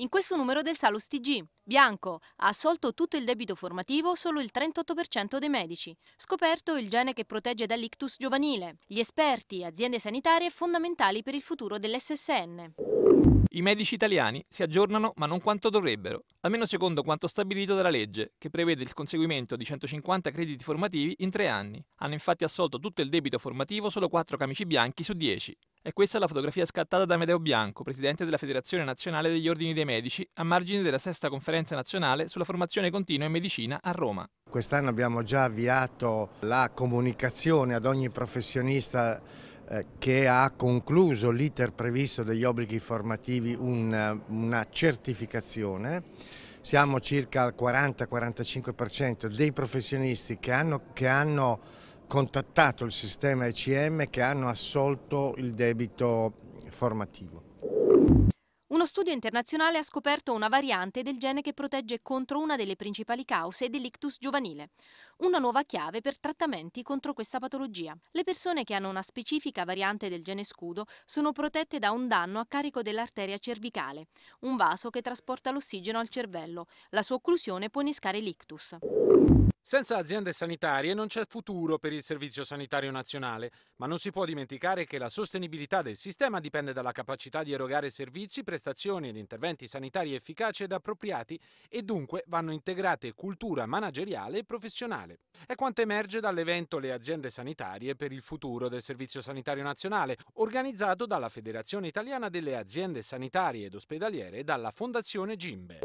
in questo numero del Salus TG. Bianco ha assolto tutto il debito formativo solo il 38% dei medici. Scoperto il gene che protegge dall'ictus giovanile. Gli esperti, aziende sanitarie fondamentali per il futuro dell'SSN. I medici italiani si aggiornano ma non quanto dovrebbero, almeno secondo quanto stabilito dalla legge, che prevede il conseguimento di 150 crediti formativi in tre anni. Hanno infatti assolto tutto il debito formativo solo 4 camici bianchi su 10. E questa è la fotografia scattata da Medeo Bianco, presidente della Federazione Nazionale degli Ordini dei Medici, a margine della sesta conferenza nazionale sulla formazione continua in medicina a Roma. Quest'anno abbiamo già avviato la comunicazione ad ogni professionista eh, che ha concluso l'iter previsto degli obblighi formativi un, una certificazione. Siamo circa al 40-45% dei professionisti che hanno, che hanno contattato il sistema ECM e che hanno assolto il debito formativo. Uno studio internazionale ha scoperto una variante del gene che protegge contro una delle principali cause dell'ictus giovanile, una nuova chiave per trattamenti contro questa patologia. Le persone che hanno una specifica variante del gene scudo sono protette da un danno a carico dell'arteria cervicale, un vaso che trasporta l'ossigeno al cervello. La sua occlusione può innescare l'ictus. Senza aziende sanitarie non c'è futuro per il Servizio Sanitario Nazionale, ma non si può dimenticare che la sostenibilità del sistema dipende dalla capacità di erogare servizi, prestazioni ed interventi sanitari efficaci ed appropriati e dunque vanno integrate cultura manageriale e professionale. È quanto emerge dall'evento Le aziende sanitarie per il futuro del Servizio Sanitario Nazionale, organizzato dalla Federazione Italiana delle Aziende Sanitarie ed Ospedaliere e dalla Fondazione Gimbe.